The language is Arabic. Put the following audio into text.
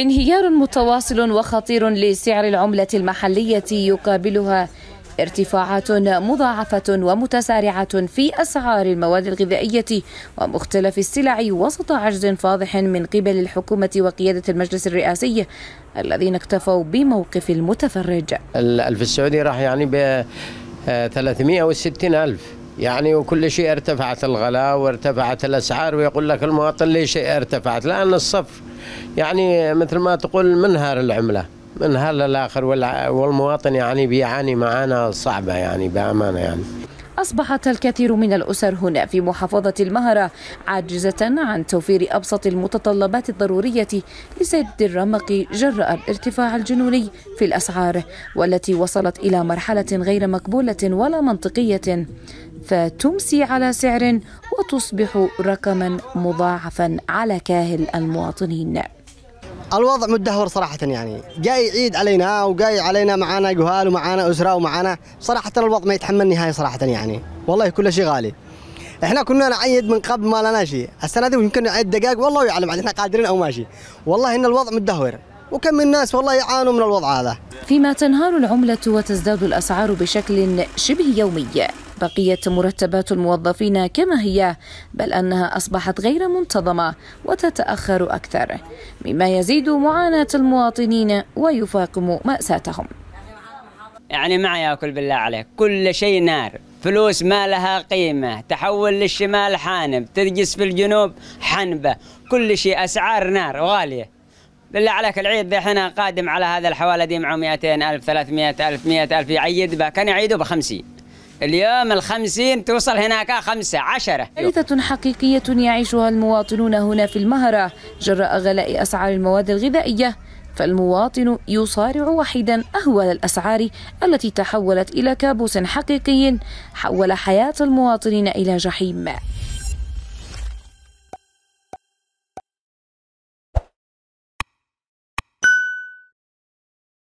انهيار متواصل وخطير لسعر العملة المحلية يقابلها ارتفاعات مضاعفة ومتسارعة في أسعار المواد الغذائية ومختلف السلع وسط عجز فاضح من قبل الحكومة وقيادة المجلس الرئاسي الذين اكتفوا بموقف المتفرج الألف السعودي راح يعني ب 360 آه، ألف يعني وكل شيء ارتفعت الغلاء وارتفعت الاسعار ويقول لك المواطن ليش ارتفعت؟ لان الصف يعني مثل ما تقول منهار العمله منهار للاخر والمواطن يعني بيعاني معانا صعبه يعني بامانه يعني أصبحت الكثير من الأسر هنا في محافظة المهرة عاجزة عن توفير أبسط المتطلبات الضرورية لسد الرمق جراء الارتفاع الجنوني في الأسعار والتي وصلت إلى مرحلة غير مقبولة ولا منطقية فتمسي على سعر وتصبح رقما مضاعفا على كاهل المواطنين الوضع متدهور صراحة يعني جاي عيد علينا وجاي علينا معانا جهال ومعانا أسرة ومعانا صراحة الوضع ما يتحمل نهاية صراحة يعني والله كل شيء غالي احنا كنا نعيد من قبل ما لنا شيء السنة دي يمكن نعيد دقائق والله يعلم عاد احنا قادرين أو ماشي والله إن الوضع متدهور وكم من الناس والله يعانوا من الوضع هذا فيما تنهار العملة وتزداد الأسعار بشكل شبه يومي بقيت مرتبات الموظفين كما هي بل أنها أصبحت غير منتظمة وتتأخر أكثر مما يزيد معاناة المواطنين ويفاقم مأساتهم يعني ما ياكل بالله عليك كل شيء نار فلوس ما لها قيمة تحول للشمال حانب تجلس في الجنوب حنبة كل شيء أسعار نار غالية بالله عليك العيد حنا قادم على هذا الحوالة دي معه 200 ألف 300 ألف 100 ألف يعيد به كان يعيده بخمسين اليوم الخمسين توصل هناك خمسة عشرة كارثة حقيقية يعيشها المواطنون هنا في المهرة جراء غلاء أسعار المواد الغذائية فالمواطن يصارع وحيدا أهول الأسعار التي تحولت إلى كابوس حقيقي حول حياة المواطنين إلى جحيم